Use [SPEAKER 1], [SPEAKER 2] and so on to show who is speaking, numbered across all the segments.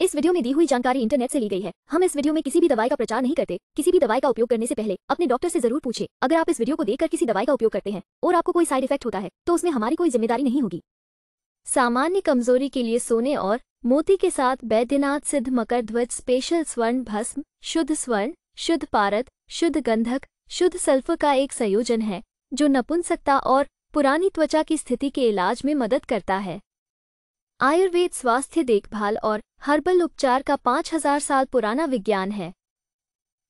[SPEAKER 1] इस वीडियो में दी हुई जानकारी इंटरनेट से ली गई है हम इस वीडियो में किसी भी दवाई का प्रचार नहीं करते किसी भी दवाई का उपयोग करने से पहले अपने डॉक्टर से जरूर पूछे अगर आप इस वीडियो को देखकर किसी दवाई का उपयोग करते हैं और आपको कोई साइड इफेक्ट होता है तो उसमें हमारी कोई जिम्मेदारी नहीं होगी सामान्य कमजोरी के लिए सोने और मोती के साथ बैद्यनाथ सिद्ध मकर ध्वज स्पेशल स्वर्ण भस्म शुद्ध स्वर्ण शुद्ध पारत शुद्ध गंधक शुद्ध सल्फ का एक संयोजन है जो नपुंसकता और पुरानी त्वचा की स्थिति के इलाज में मदद करता है आयुर्वेद स्वास्थ्य देखभाल और हर्बल उपचार का 5000 साल पुराना विज्ञान है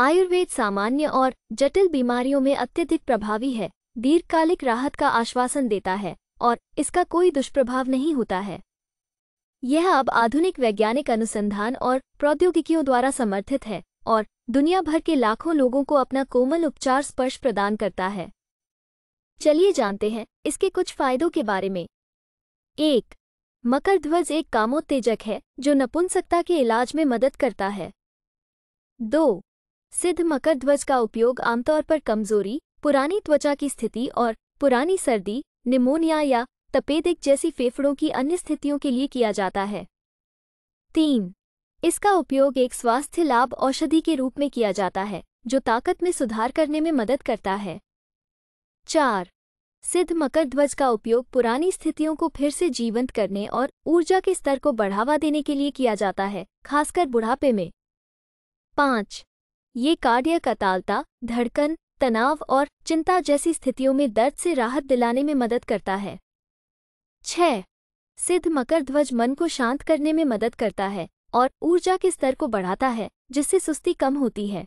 [SPEAKER 1] आयुर्वेद सामान्य और जटिल बीमारियों में अत्यधिक प्रभावी है दीर्घकालिक राहत का आश्वासन देता है और इसका कोई दुष्प्रभाव नहीं होता है यह अब आधुनिक वैज्ञानिक अनुसंधान और प्रौद्योगिकियों द्वारा समर्थित है और दुनिया भर के लाखों लोगों को अपना कोमल उपचार स्पर्श प्रदान करता है चलिए जानते हैं इसके कुछ फायदों के बारे में एक मकर ध्वज एक कामोत्तेजक है जो नपुंसकता के इलाज में मदद करता है दो सिद्ध मकर ध्वज का उपयोग आमतौर पर कमजोरी पुरानी त्वचा की स्थिति और पुरानी सर्दी निमोनिया या तपेदिक जैसी फेफड़ों की अन्य स्थितियों के लिए किया जाता है तीन इसका उपयोग एक स्वास्थ्य लाभ औषधि के रूप में किया जाता है जो ताकत में सुधार करने में मदद करता है चार सिद्ध मकर ध्वज का उपयोग पुरानी स्थितियों को फिर से जीवंत करने और ऊर्जा के स्तर को बढ़ावा देने के लिए किया जाता है खासकर बुढ़ापे में पाँच ये कार्डियक अतालता धड़कन तनाव और चिंता जैसी स्थितियों में दर्द से राहत दिलाने में मदद करता है छ सिद्ध मकर ध्वज मन को शांत करने में मदद करता है और ऊर्जा के स्तर को बढ़ाता है जिससे सुस्ती कम होती है